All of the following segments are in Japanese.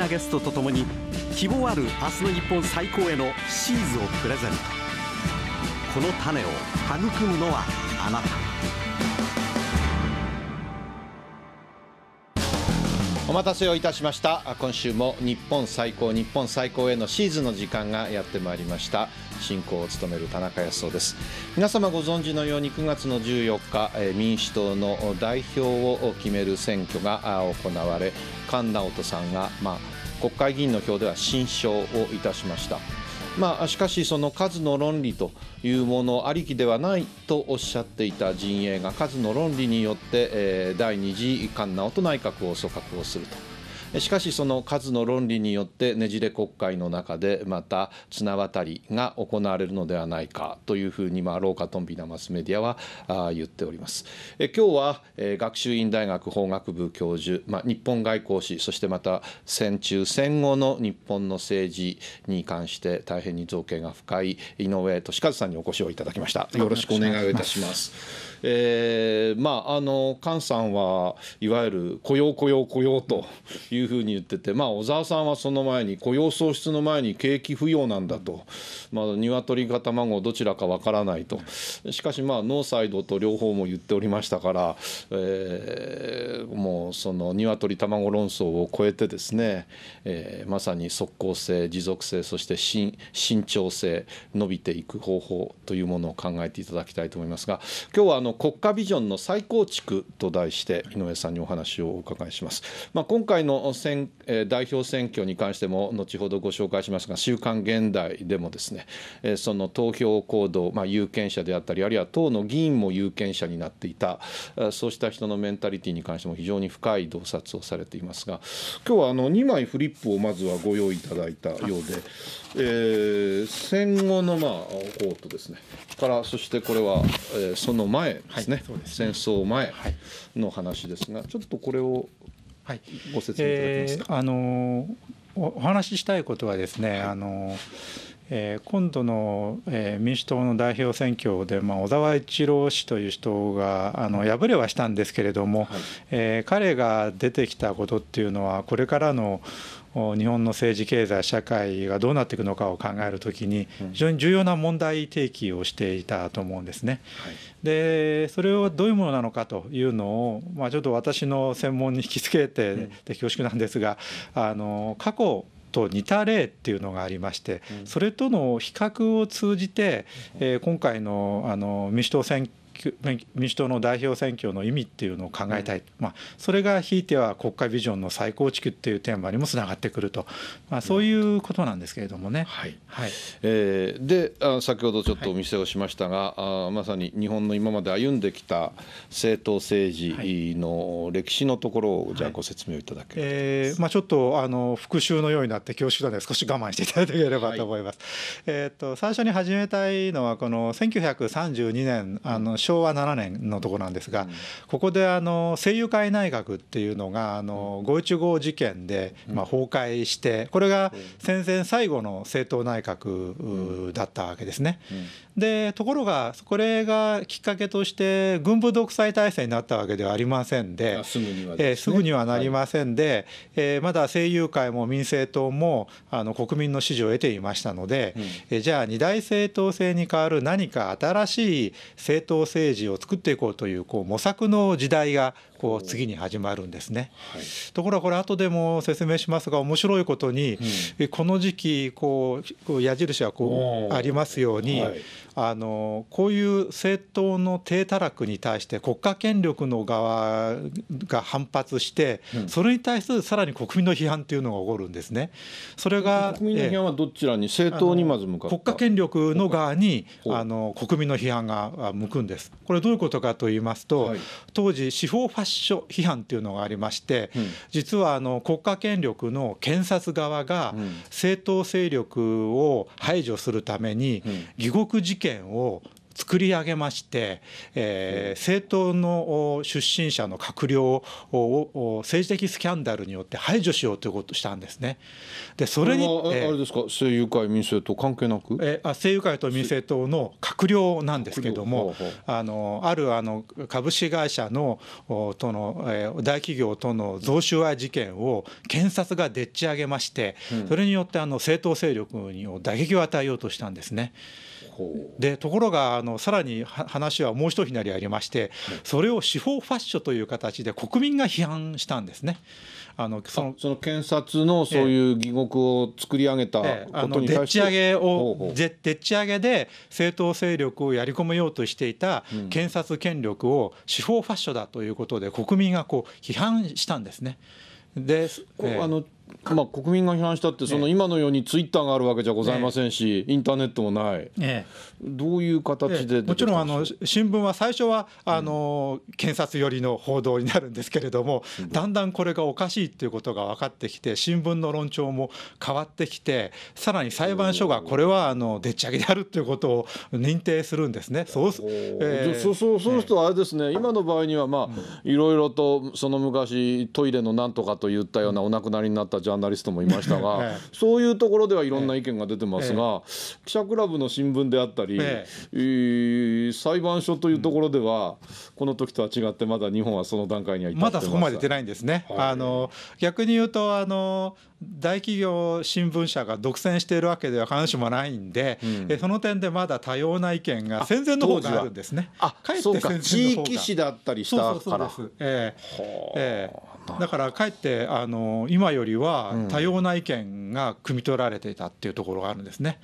なゲストとともに希望ある明日の日本最高へのシーズをプレゼントこの種を育むのはあなたお待たせをいたしました今週も日本最高日本最高へのシーズンの時間がやってまいりました進行を務める田中康夫です皆様ご存知のように9月の14日民主党の代表を決める選挙が行われ菅直人さんがまあ国会議員の票では新勝をいたしました。まあ、しかし、その数の論理というものありきではないとおっしゃっていた陣営が数の論理によって、え第2次菅直と内閣を組閣をすると。しかしその数の論理によってねじれ国会の中でまた綱渡りが行われるのではないかというふうにまあローカトンビなマスメディアは言っております。え今日は、え学習院大学法学部教授、まあ、日本外交史そしてまた戦中戦後の日本の政治に関して大変に造形が深い井上俊和さんにお越しをいただきました。よろしくお願いいたします。えー、まああの菅さんはいわゆる雇用雇用雇用といういうふうに言ってて、まあ、小沢さんはその前に雇用創出の前に景気不要なんだと、まあ、鶏か卵どちらかわからないとしかしまあノーサイドと両方も言っておりましたから、えー、もうその鶏卵論争を超えてですね、えー、まさに即効性持続性そして慎重性伸びていく方法というものを考えていただきたいと思いますが今日はあの国家ビジョンの再構築と題して井上さんにお話をお伺いします。まあ、今回のの選代表選挙に関しても後ほどご紹介しますが、週刊現代でもですね、その投票行動、まあ、有権者であったり、あるいは党の議員も有権者になっていた、そうした人のメンタリティーに関しても非常に深い洞察をされていますが、今日はあの2枚フリップをまずはご用意いただいたようで、えー、戦後のまあ方とですね、からそしてこれは、えその前ですね、はい、すね戦争前の話ですが、ちょっとこれを。はい、ご説明いただけますか。えー、あのお話ししたいことはですね、はい、あのえー、今度の、えー、民主党の代表選挙で、まあ、小沢一郎氏という人があの敗れはしたんですけれども、はい、えー、彼が出てきたことっていうのはこれからの日本の政治経済社会がどうなっていくのかを考えるときに非常に重要な問題提起をしていたと思うんですね。はい、でそれはどういうものなのかというのを、まあ、ちょっと私の専門に引き付けてで恐縮なんですがあの過去と似た例っていうのがありまして、それとの比較を通じて、えー、今回のあの民主党選民主党の代表選挙の意味っていうのを考えたい、まあ、それがひいては国家ビジョンの再構築っていうテーマにもつながってくると、まあ、そういうことなんですけれどもね。はいはいえー、であ先ほどちょっとお見せをしましたが、はい、あまさに日本の今まで歩んできた政党政治の歴史のところを、じゃあご説明をいただけれはい、えー、まあ、ちょっとあの復習のようになって恐縮なので少し我慢していただければと思います。はい、えーと、と最初に始めたいのはこの1932年あの、うん昭和7年のとこなんですが、ここであの声友会内閣っていうのがあの五一五事件でまあ崩壊してこれが戦前最後の政党内閣だったわけですね。でところがこれがきっかけとして軍部独裁体制になったわけではありませんですぐには、ね、えー、すぐにはなりませんで、はい、えー、まだ政友会も民政党もあの国民の支持を得ていましたので、うん、えー、じゃあ二大政党制に代わる何か新しい政党政治を作っていこうというこう模索の時代がこう次に始まるんですね、はい、ところがこれ後でも説明しますが面白いことに、うん、この時期こう矢印はこうありますように、はいあのこういう政党の低たらくに対して国家権力の側が反発して、うん、それに対するさらに国民の批判というのが起こるんですね。それが国民の批判はどちらに政党にまず向か国家権力の側にあの国民の批判が向くんです。これどういうことかと言いますと、はい、当時司法ファッション批判というのがありまして、うん、実はあの国家権力の検察側が政党勢力を排除するために、うん、疑獄事件権を作り上げまして、えー、政党の出身者の閣僚を政治的スキャンダルによって排除しようということをしたんですね。でそれにあれですか政友会民政党関係なく、えー、あ政友会と民政党の閣僚なんですけどもあのあるあの株式会社のとの、えー、大企業との贈収賄事件を検察がでっち上げまして、それによってあの政党勢力にを打撃を与えようとしたんですね。でところがあのさらに話はもう一ひなりありましてそれを司法ファッションという形で国民が批判したんですね。あのそのその検察のそういう疑獄を作り上げたことに対して、ええ、あのでっち上げをでっち上げで政党勢力をやり込めようとしていた検察権力を司法ファッションだということで国民がこう批判したんですね。で、ええ、あのまあ、国民が批判したってその今のようにツイッターがあるわけじゃございませんし、インターネットもない、ええ、どういう形でもちろんあの新聞は最初はあの、検察寄りの報道になるんですけれども、だんだんこれがおかしいっていうことが分かってきて新聞の論調も変わってきてさらに裁判所がこれはあのでっち上げであるということを認定するんですね。そうす、えそうそうそうするとあれですね、今の場合にはまあいろいろとその昔トイレのなんとかといったようなお亡くなりになったジャーナリストもいましたが、はい、そういうところではいろんな意見が出てますが、記者クラブの新聞であったり、えー、裁判所というところでは、この時とは違ってまだ日本はその段階にはまだそこまで出ないんですね。はい、あの逆に言うとあの大企業新聞社が独占しているわけでは必ずしもないんで、うん、その点でまだ多様な意見が戦前の方があるんですね。あ、かえって戦前の方が地域紙だったりしたから。そうそうそうです。ええーだからかえってあの今よりは多様な意見が汲み取られていたっていうところがあるんですね。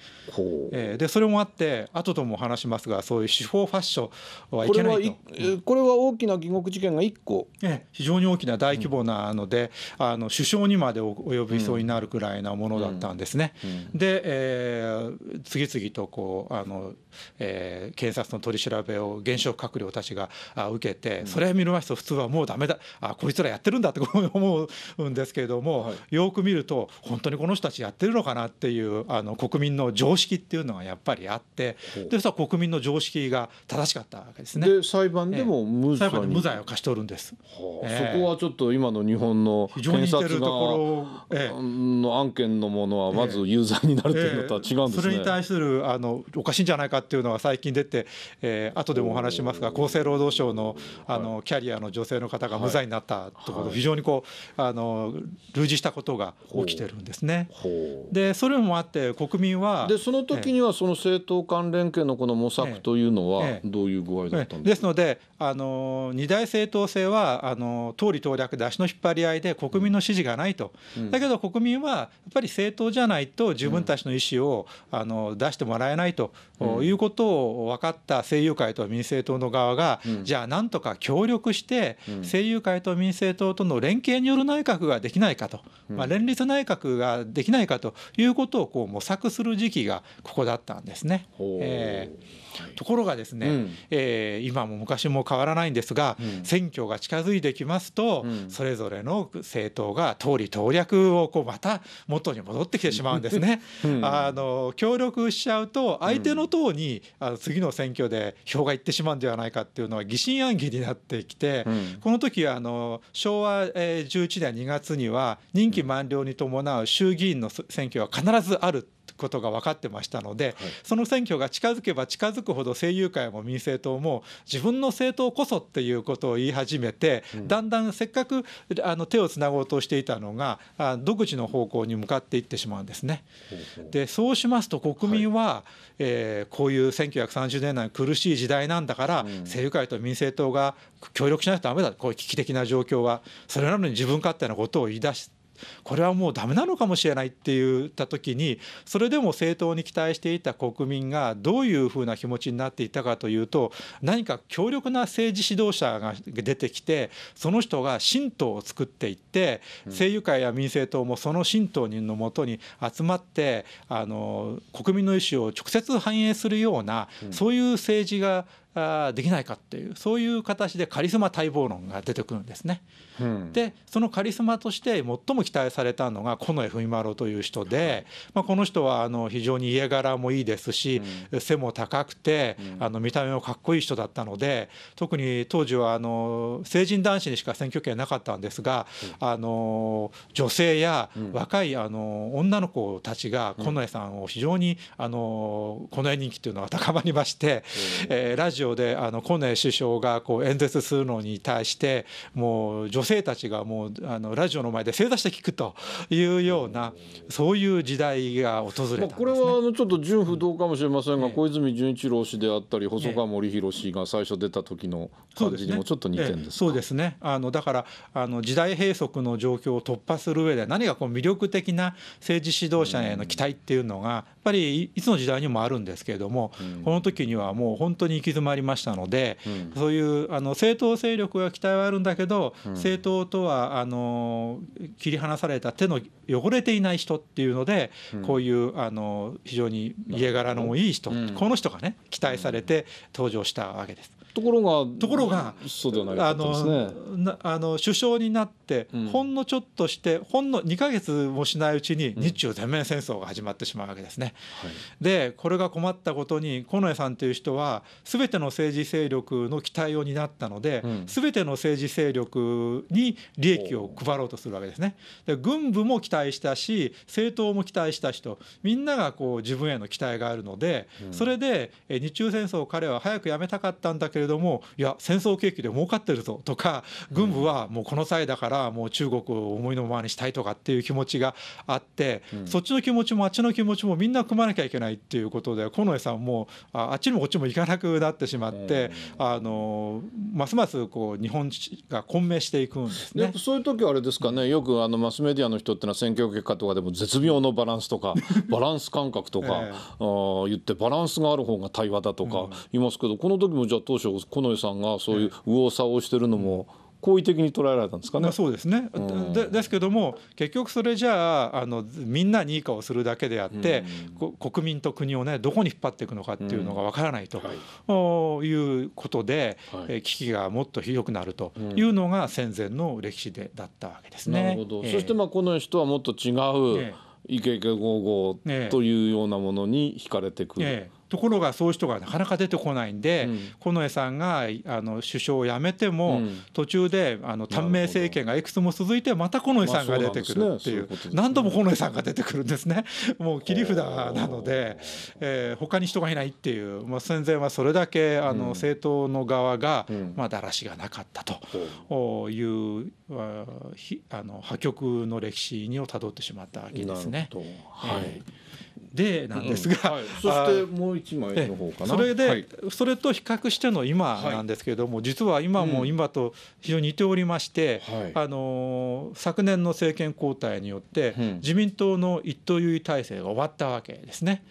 えー、でそれもあって後とも話しますがそういう司法ファッションはいけないとこれは、うん、これは大きな疑獄事件が1個、えー、非常に大きな大規模なので、うん、あの首相にまで及びそうになるくらいなものだったんですね。うん、で、えー、次々とこうあの、えー、検察の取り調べを現職閣僚たちが受けて、それ見逃すと普通はもうダメだあこいつらやってるんだって思うんですけれども、はい、よく見ると本当にこの人たちやってるのかなっていうあの国民の常識っていうのがやっぱりあってでそ国民の常識が正しかったわけですね。で裁判でも無罪,、無罪を貸し取るんです、はあえー、そこはちょっと今の日本の検察がの、えの案件のものはまず有罪になるというのとは違うんですね、えー、それに対するあのおかしいんじゃないかっていうのは最近出て、えー、後でもお話しますが厚生労働省のあの、はい、キャリアの女性の方が無罪になったところ、はい、非常にこうあの類似したことが起きてるんですね。でそれもあって国民はでその時にはその政党間連携のこの模索というのはどういう具合だったんですのであの二大政党制はあの党利党略で足の引っ張り合いで国民の支持がないと、うん、だけど国民はやっぱり政党じゃないと自分たちの意思を、あの出してもらえないと、いうことを分かった政友会と民政党の側が、うん、じゃあなんとか協力して、政友会と民政党との連携による内閣ができないかと、まあ、連立内閣ができないかということをこう模索する時期がここだったんですね。えー、ところがですね、うん、えー、今も昔も変わらないんですが、うん、選挙が近づいてきますと、うん、それぞれの政党が党利党略をこうまた元に戻ってきてしまうんですね。あの協力しちゃうと相手の党に、あの次の選挙で票がいってしまうんではないかっていうのは疑心暗鬼になってきて、この時はあの昭和11年2月には任期満了に伴う衆議院議員の選挙は必ずあることが分かってましたので、はい、その選挙が近づけば近づくほど政友会も民政党も自分の政党こそっていうことを言い始めて、うん、だんだんせっかくあの手をつなごうとしていたのが独自の方向に向かっていってしまうんですね。でそうしますと国民は、はい、えー、こういう1930年代苦しい時代なんだから、うん、政友会と民政党が協力しないとダメだこういう危機的な状況はそれなのに自分勝手なことを言い出して。これはもうダメなのかもしれないって言った時にそれでも政党に期待していた国民がどういうふうな気持ちになっていたかというと何か強力な政治指導者が出てきてその人が新党を作っていって政友会や民政党もその新党のもとに集まってあの国民の意思を直接反映するようなそういう政治ができないかっていうそういう形でカリスマ待望論が出てくるんですね。うん、でそのカリスマとして最も期待されたのが近衛文麿という人で、まあ、この人はあの非常に家柄もいいですし、うん、背も高くて、あの見た目もかっこいい人だったので特に当時はあの成人男子にしか選挙権なかったんですが、あの女性や若いあの女の子たちが近衛さんを非常にあの近衛人気というのは高まりまして、えー、ラジオオであのコネ首相がこう演説するのに対してもう女性たちがもうあのラジオの前で正座して聞くというようなそういう時代が訪れたんです、ね、これはあのちょっと純不動かもしれませんが、小泉純一郎氏であったり細川森弘氏が最初出た時の感じにもちょっと似てるんですそうですねあのだからあの時代閉塞の状況を突破する上で何かこう魅力的な政治指導者への期待っていうのがやっぱりいつの時代にもあるんですけれども、この時にはもう本当に行き詰まりりましたので、そういうあの政党勢力が期待はあるんだけど、政党とはあの切り離された手の汚れていない人っていうので、こういうあの非常に家柄のいい人、この人がね期待されて登場したわけです。ところがところがそうではなですね。あの首相になっ、ほんのちょっとしてほんの2ヶ月もしないうちに日中全面戦争が始まってしまうわけですね。はい、でこれが困ったことに近衛さんという人は全ての政治勢力の期待を担ったので、うん、全ての政治勢力に利益を配ろうとするわけですね。で軍部も期待したし政党も期待した人みんながこう自分への期待があるので、うん、それで日中戦争を彼は早くやめたかったんだけれどもいや戦争景気で儲かってるぞとか軍部はもうこの際だかららもう中国を思いのままにしたいとかっていう気持ちがあって、うん、そっちの気持ちもあっちの気持ちもみんな組まなきゃいけないっていうことで近衛さんもあっちにもこっちも行かなくなってしまって、あのますますこう日本が混迷していくんですね。そういう時はあれですかねよくあのマスメディアの人っていうのは選挙結果とかでも絶妙のバランスとか バランス感覚とか、えー、あ言ってバランスがある方が対話だとか言いますけど、うん、この時もじゃあ当初近衛さんがそういう右往左往してるのも。えー好意的に捉えられたんですかね。まあ、そうですね、うん、でですけども結局それじゃああのみんなにいい顔するだけであって、うん、国民と国をねどこに引っ張っていくのかっていうのがわからないと、うんはい、うことで、はい、危機がもっとひどくなるというのが戦前の歴史でだったわけですね。なるほど、えー、そしてまあこの人はもっと違う、えイケイケゴーゴーというようなものに惹かれてくる、ええところがそういう人がなかなか出てこないんで、近衛さんがあの首相を辞めても、途中であの短命政権がいくつも続いてまた近衛さんが出てくるっていう,、何度も近衛さんが出てくるんですねもう切り札なので、えー、他に人がいないっていう、まあ、戦前はそれだけあの政党の側が、まあ、だらしがなかったという、あの破局の歴史をたどってしまったわけですね。はいでなんですが、うんはい、そしてもう一枚の方かなそれで、はい、それと比較しての今なんですけれども、実は今も今と非常に似ておりまして、うん、あの昨年の政権交代によって、自民党の一党優位体制が終わったわけですね。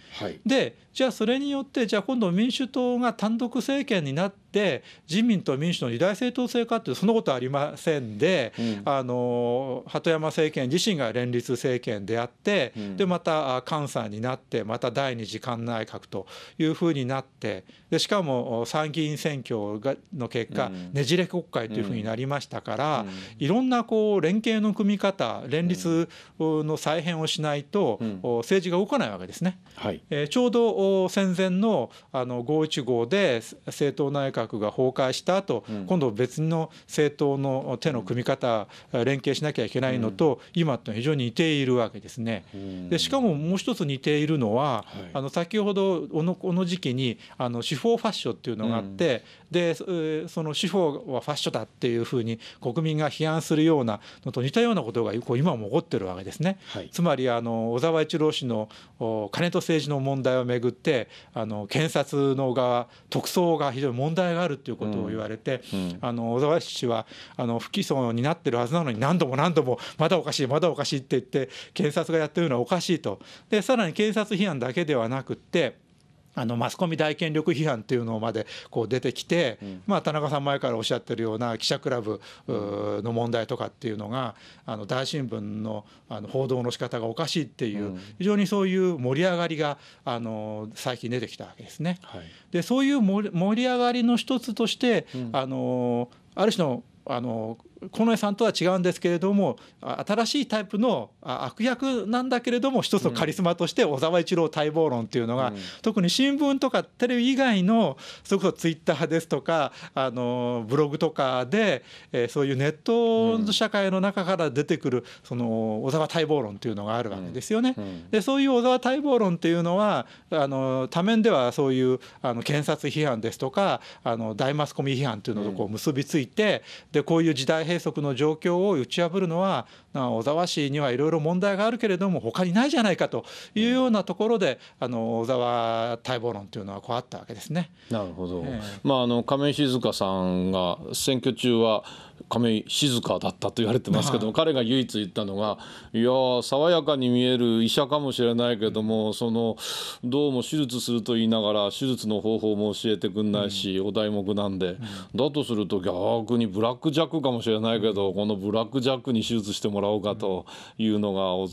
でじゃあそれによってじゃあ今度民主党が単独政権になって自民と民主の二大政党制かってそんなことありませんで、うん、あの鳩山政権自身が連立政権であって、うん、でまたさんになってまた第二次菅内閣というふうになってでしかも参議院選挙がの結果、うん、ねじれ国会というふうになりましたから、いろんなこう連携の組み方連立の再編をしないと、政治が動かないわけですね。はい、えー、ちょうど戦前のあの515で政党内閣が崩壊した後、うん、今度別の政党の手の組み方、連携しなきゃいけないのと、うん、今と非常に似ているわけですね。うん、でしかももう一つ似ているのは、はい、あの先ほどこの時期にあの司法ファッションっていうのがあって、でその司法はファッションだっていうふうに国民が批判するようなのと似たようなことが今も起こってるわけですね。はい、つまりあの小沢一郎氏の金と政治の問題をめぐってあの検察の側特捜が非常に問題があるということを言われて、うんうん、あの小沢氏はあの不起訴になってるはずなのに何度も何度もまだおかしいまだおかしいって言って検察がやってるのはおかしいと。でさらに検察批判だけではなくってあのマスコミ大権力批判っていうのまでこう出てきて、まあ、田中さん前からおっしゃってるような記者クラブの問題とかっていうのがあの大新聞のあの報道の仕方がおかしいっていう非常にそういう盛り上がりがあの最近出てきたわけですね。でそういう盛り上がりの一つとしてあのある種のあの近衛さんとは違うんですけれども新しいタイプの悪役なんだけれども一つのカリスマとして小沢一郎待望論っていうのが、うん、特に新聞とかテレビ以外のそれこそツイッターですとかあのブログとかで、えー、そういうネット社会の中から出てくるその小沢待望論っていうのがあるわけですよね。うんうん、でそういう小沢待望論っていうのはあの多面ではそういうあの検察批判ですとかあの大マスコミ批判っていうのとこう結びついてでこういう時代閉塞の状況を打ち破るのは小沢氏にはいろいろ問題があるけれども他にないじゃないかというようなところであの小沢待望論というのはこうあったわけですね。なるほど、えー、まあ、あの亀井静香さんが選挙中は亀井静香だったと言われてますけども、彼が唯一言ったのがいや爽やかに見える医者かもしれないけども、そのどうも手術すると言いながら手術の方法も教えてくんないし、お題目なんで、だとすると逆にブラックジャックかもしれないないけどこのブラック・ジャックに手術してもらおうかというのが小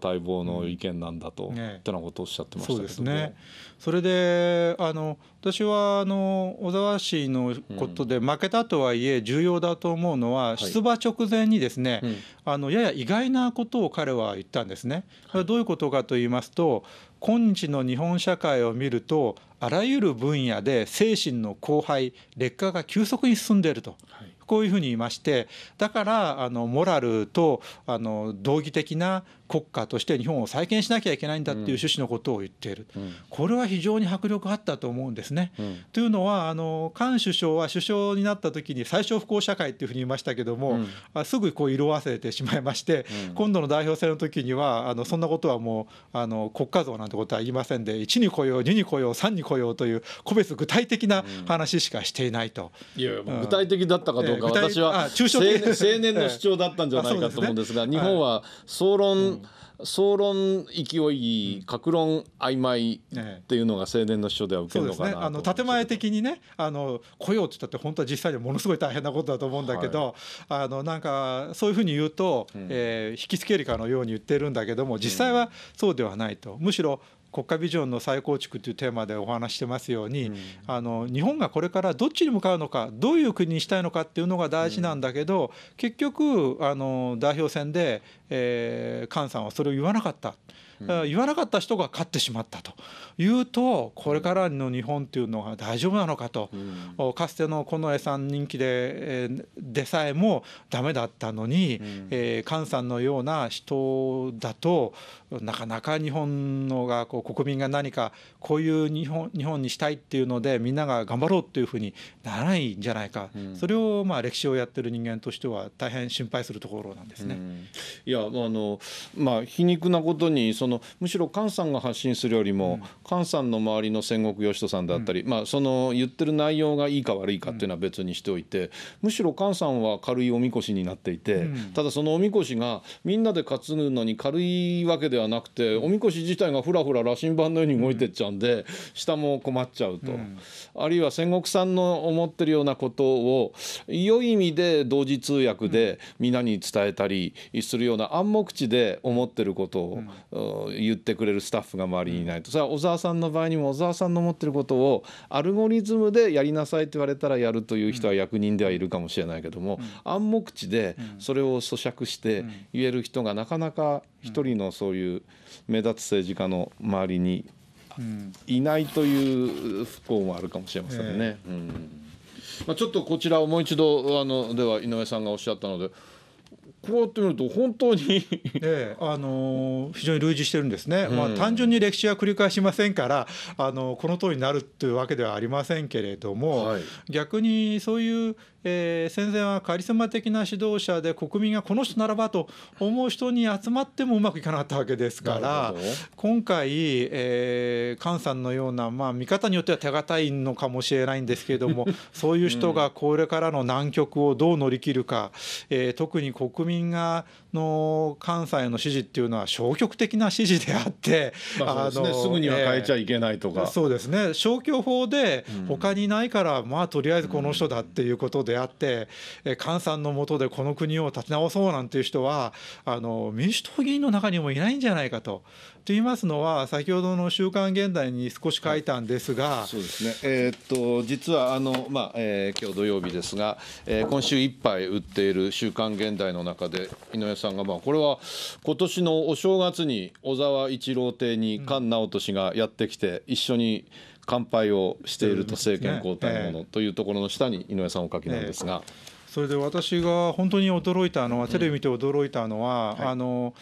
沢待望の意見なんだと、うんね、ってなことをおっしゃってましたけど、そうですねそれであの私はあの小沢氏のことで負けたとはいえ重要だと思うのは、出馬直前にですね、はいあのやや意外なことを彼は言ったんですね。これはどういうことかと言いますと今日の日本社会を見るとあらゆる分野で精神の荒廃劣化が急速に進んでいると。はいこういうふうに言いましてだからあのモラルとあの道義的な国家として日本を再建しなきゃいけないんだっていう趣旨のことを言っている、うん、これは非常に迫力あったと思うんですね。うん、というのはあの菅首相は首相になった時に最小不幸社会っていうふうに言いましたけども、うん、すぐこう色あせてしまいまして、今度の代表選の時にはあのそんなことはもうあの国家像なんてことは言いませんで1に雇用2に雇用3に雇用という個別具体的な話しかしていないと。いやいや具体的だったかどうか、私は青年の主張だったんじゃないかと思うんですが、日本は総論総論勢い、格論曖昧っていうのが青年の書では受けるのかな、ね、あの建前的にねあの来ようって言ったって本当は実際にはものすごい大変なことだと思うんだけど、はい、あのなんかそういうふうに言うと、うん、えー、引きつけるかのように言ってるんだけども実際はそうではないと、むしろ国家ビジョンの再構築というテーマでお話してますように、うん、あの日本がこれからどっちに向かうのかどういう国にしたいのかっていうのが大事なんだけど、うん、結局あの代表選で、えー、菅さんはそれを言わなかった。言わなかった人が勝ってしまったというとこれからの日本というのは大丈夫なのかと、かつての近衛さん人気ででさえもダメだったのに、え菅さんのような人だとなかなか日本のがこう国民が何かこういう日本日本にしたいっていうのでみんなが頑張ろうっていうふうにならないんじゃないか、それをまあ歴史をやってる人間としては大変心配するところなんですね。いやあのまあ皮肉なことにそののむしろ菅さんが発信するよりも、菅さんの周りの戦国義人さんだったり、まあ、その言ってる内容がいいか悪いかっていうのは別にしておいて、むしろ菅さんは軽いおみこしになっていて、ただそのおみこしがみんなで担ぐのに軽いわけではなくて、おみこし自体がふらふら羅針盤のように動いてっちゃうんで、下も困っちゃうと、あるいは戦国さんの思ってるようなことを良い意味で同時通訳で皆に伝えたりするような暗黙知で思ってることを、言ってくれるスタッフが周りにいないとそれは小沢さんの場合にも小沢さんの持ってることをアルゴリズムでやりなさいって言われたらやるという人は役人ではいるかもしれないけども、暗黙知でそれを咀嚼して言える人がなかなか一人のそういう目立つ政治家の周りにいないという不幸もあるかもしれませんね。えー、うんまあ、ちょっとこちらをもう一度あのでは井上さんがおっしゃったのでこうやって見ると本当に ええ、あのー、非常に類似してるんですね、うん、まあ、単純に歴史は繰り返しませんからあのこの通りになるというわけではありませんけれども、はい、逆にそういうえー、戦前はカリスマ的な指導者で国民がこの人ならばと思う人に集まってもうまくいかなかったわけですから今回、えー、菅さんのような、まあ、見方によっては手堅いのかもしれないんですけれども そういう人がこれからの難局をどう乗り切るか、えー、特に国民がの菅さんへの支持っていうのは消極的な支持であって、まあす、ね、すぐには変えちゃいけないとか、えー、そうですね消去法で他にないから、まあとりあえずこの人だっていうことで、出会って、え菅さんのもとでこの国を立て直そうなんていう人はあの民主党議員の中にもいないんじゃないかと。と言いますのは先ほどの「週刊現代」に少し書いたんですが、はい、そうですね、えー、っと実はあの、まあえー、今日土曜日ですが、えー、今週いっぱい売っている「週刊現代」の中で井上さんが、まあ、これは今年のお正月に小沢一郎邸に菅直人氏がやってきて一緒に、うん乾杯をしていると政権交代ものというところの下に井上さんお書きなんですが。それで私が本当に驚いたのは、テレビ見て驚いたのは、うんはい、あの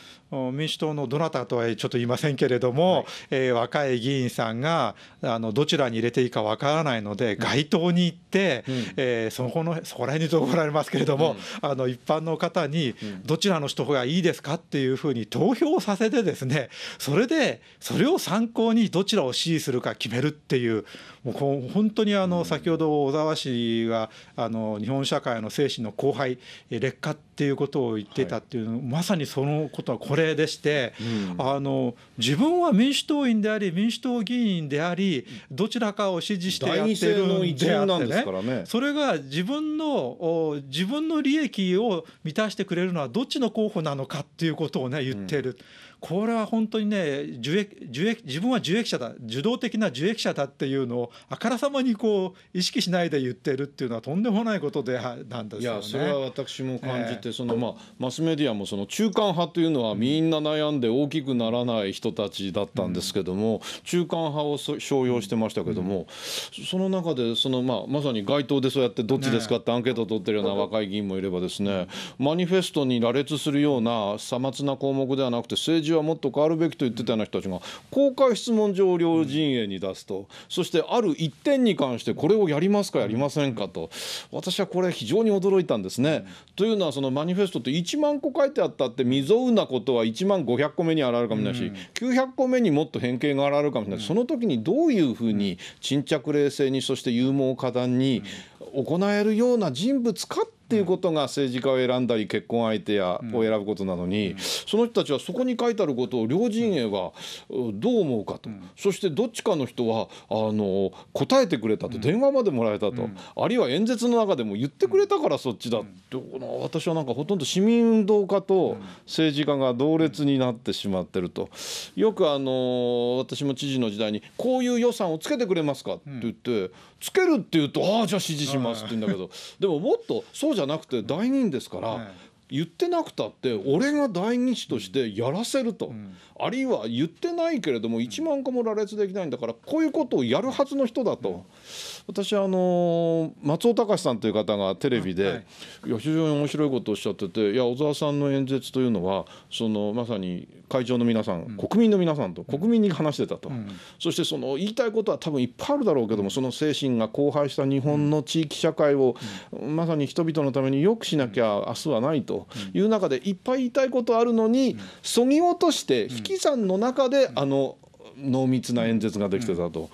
民主党のどなたとはちょっと言いませんけれども、はい、えー、若い議員さんがあのどちらに入れていいかわからないので、街頭に行って、うん、えー、そこのそこら辺に怒られますけれども、うん、あの一般の方に、どちらの人がいいですかっていうふうに投票させてですね、それでそれを参考にどちらを支持するか決めるっていう、もう本当にあの先ほど小沢氏があの日本社会の精神の後輩劣化っていうことを言ってたっていうの、はい、まさにそのことはこれでして、うん、あの自分は民主党員であり民主党議員でありどちらかを支持してやってるんであってね、それが自分の自分の利益を満たしてくれるのはどっちの候補なのかっていうことをね言ってる。うんこれは本当にね受益受益自分は受益者だ受動的な受益者だっていうのをあからさまにこう意識しないで言ってるっていうのはとんでもないことでなんですよ、ね、いやそれは私も感じて、えー、そのまあマスメディアもその中間派というのはみんな悩んで大きくならない人たちだったんですけども、うん、中間派を商用してましたけども、うん、その中でそのまあまさに街頭でそうやってどっちですかってアンケートを取ってるような若い議員もいればですねマニフェストに羅列するようなさまつな項目ではなくて政治治はもっと変わるべきと言ってたような人たちが公開質問状を両陣営に出すと、そしてある一点に関してこれをやりますかやりませんかと私はこれ非常に驚いたんですね。というのはそのマニフェストって1万個書いてあったって未曾有なことは1万500個目に現れるかもしれないし、うん、900個目にもっと偏見が現れるかもしれない、その時にどういうふうに沈着冷静にそして勇猛果断に、行えるような人物かっていうことが政治家を選んだり結婚相手やを選ぶことなのに、その人たちはそこに書いてあることを両陣営はどう思うかと、そしてどっちかの人はあの答えてくれたと、電話までもらえたと、あるいは演説の中でも言ってくれたからそっちだって、私はなんかほとんど市民運動家と政治家が同列になってしまってるとよくあの私も知事の時代にこういう予算をつけてくれますかって言って、つけるって言うとああじゃあ支持しますって言うんだけどでももっとそうじゃなくて大人ですから。言ってなくたって俺が代議士としてやらせると、うん、あるいは言ってないけれども1万個も羅列できないんだからこういうことをやるはずの人だと。うん私あの松尾隆さんという方がテレビで、はい、非常に面白いことをおっしゃってていや小沢さんの演説というのはそのまさに会長の皆さん、うん、国民の皆さんと国民に話してたと、うん、そしてその言いたいことは多分いっぱいあるだろうけども、うん、その精神が荒廃した日本の地域社会を、まさに人々のためによくしなきゃ明日はないという中でいっぱい言いたいことあるのに、そぎ落として引き算の中で、あの濃密な演説ができてたと、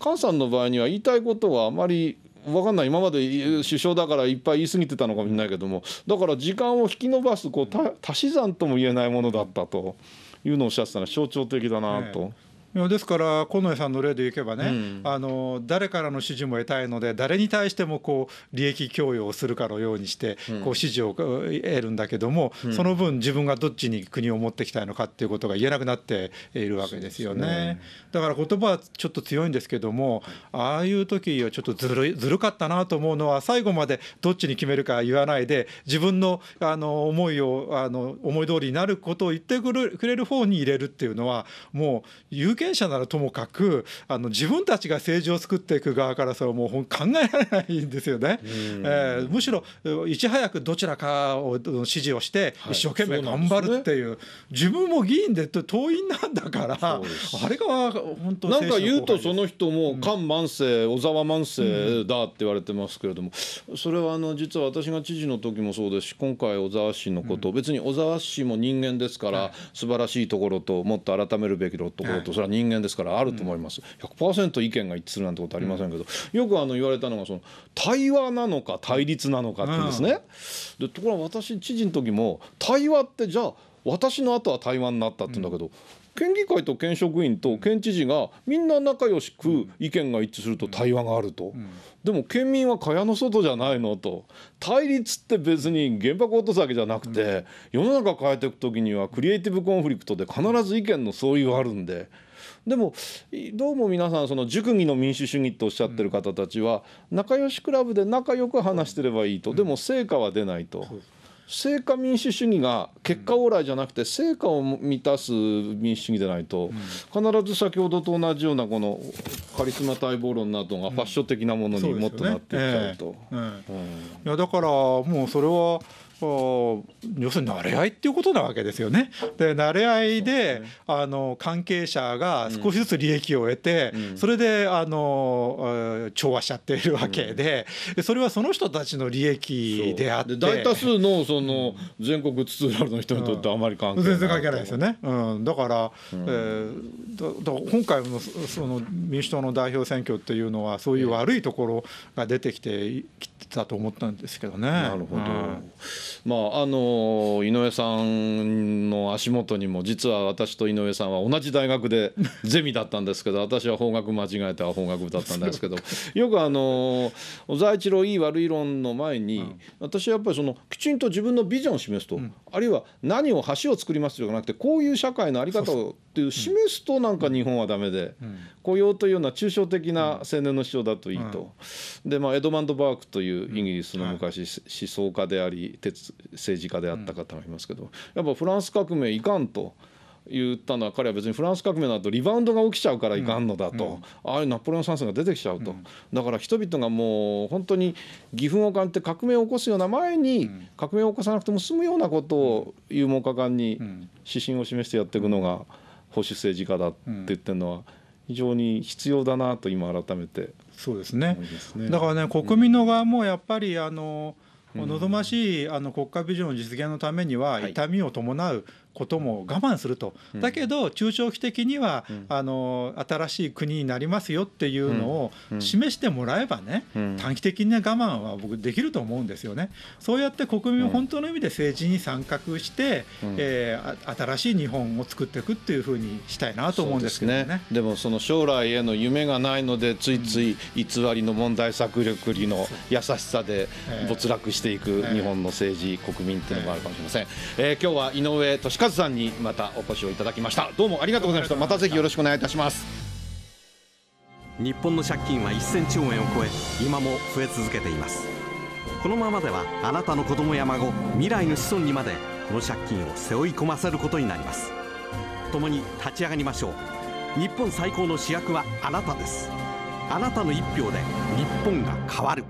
菅さんの場合には言いたいことはあまり分かんない今まで首相だからいっぱい言い過ぎてたのかもしれないけどもだから時間を引き延ばすこう足し算とも言えないものだったというのをおっしゃってたのは象徴的だなと。ええですから近衛さんの例でいけばね、うん、あの誰からの支持も得たいので誰に対してもこう利益供与をするかのようにしてこう支持を得るんだけども、うん、その分自分がどっちに国を持っていきたいのかっていうことが言えなくなっているわけですよね。ねだから言葉はちょっと強いんですけどもああいう時はちょっとずるずるかったなと思うのは最後までどっちに決めるか言わないで自分のあの思いをあの思い通りになることを言ってくれる方に入れるっていうのはもう有権権者ならともかくあの自分たちが政治を作っていく側からそれはもう考えられないんですよね。えー、むしろいち早くどちらかを支持をして一生懸命頑張るっていうはい、うね、自分も議員で党員なんだからあれが本当なんか言うとその人も菅万世小沢万世だって言われてますけれども、うん、それはあの実は私が知事の時もそうですし今回小沢氏のことうん、別に小沢氏も人間ですから、はい、素晴らしいところともっと改めるべきところと、はい、それは人間ですからあると思います、100%意見が一致するなんてことありませんけど、よくあの言われたのがその対話なのか対立なのかってですね、でところが私知事の時も対話ってじゃあ私の後は対話になったって言うんだけど、県議会と県職員と県知事がみんな仲良しく意見が一致すると対話があると、でも県民は蚊帳の外じゃないのと対立って別に原爆落とすわけじゃなくて、世の中変えていく時にはクリエイティブコンフリクトで必ず意見の相違があるんで。でもどうも皆さんその熟議の民主主義とおっしゃってる方たちは仲良しクラブで仲良く話してればいいとでも成果は出ないと。成果民主主義が結果往来じゃなくて成果を満たす民主主義でないと必ず先ほどと同じようなこのカリスマ待望論などがファッション的なものにもっとなっていっちゃうと。いやだからもうそれは要するに慣れ合いっていうことなわけですよね。で慣れ合いで、あの関係者が少しずつ利益を得て、うん、それであの調和しちゃっているわけで、うん、それはその人たちの利益であって大多数のその全国津々浦々の人にとってあまり関係ない、うん、全然関係ないですよね。うん、だから、うん、えー、だ今回のその民主党の代表選挙っていうのはそういう悪いところが出てきてきたと思ったんですけどね。なるほど、まああの井上さんの足元にも実は私と井上さんは同じ大学で ゼミだったんですけど私は法学間違えては法学部だったんですけど よくあの小沢一郎いい悪い論の前に、うん、私はやっぱりそのきちんと自分のビジョンを示すと、うん、あるいは何を橋を作りますといなくてこういう社会の在り方をっていう示すとなんか日本はダメで、うん、雇用というような抽象的な青年の主張だといいと、でまあエドマンド・バークというイギリスの昔思想家であり哲政治家であったと思いますけど、やっぱフランス革命いかんと。言ったのは彼は別にフランス革命だとリバウンドが起きちゃうからいかんのだと、うん、ああいうナポレオン三世が出てきちゃうと、うん、だから人々がもう本当に義憤を感じて革命を起こすような前に革命を起こさなくても済むようなことを勇猛果敢に指針を示してやっていくのが保守政治家だって言ってるのは非常に必要だなと今改めてそうですね、ね、だからね国民の側もやっぱりあの、望ましいあの国家ビジョンの実現のためには痛みを伴うことも我慢すると、だけど中長期的には、あの新しい国になりますよっていうのを示してもらえばね、短期的な我慢は僕できると思うんですよね。そうやって国民を本当の意味で政治に参画して、えー、新しい日本を作っていくっていうふうにしたいなと思うんですけどね、ね、でもその将来への夢がないのでついつい偽りの問題策力理の優しさで没落していく日本の政治、国民っていうのもあるかもしれません。えー、今日は井上俊和さんにまたお越しをいただきましたどうもありがとうございましたまたぜひよろしくお願いいたします日本の借金は1000兆円を超え今も増え続けていますこのままではあなたの子供や孫未来の子孫にまでこの借金を背負い込ませることになります共に立ち上がりましょう日本最高の主役はあなたですあなたの一票で日本が変わる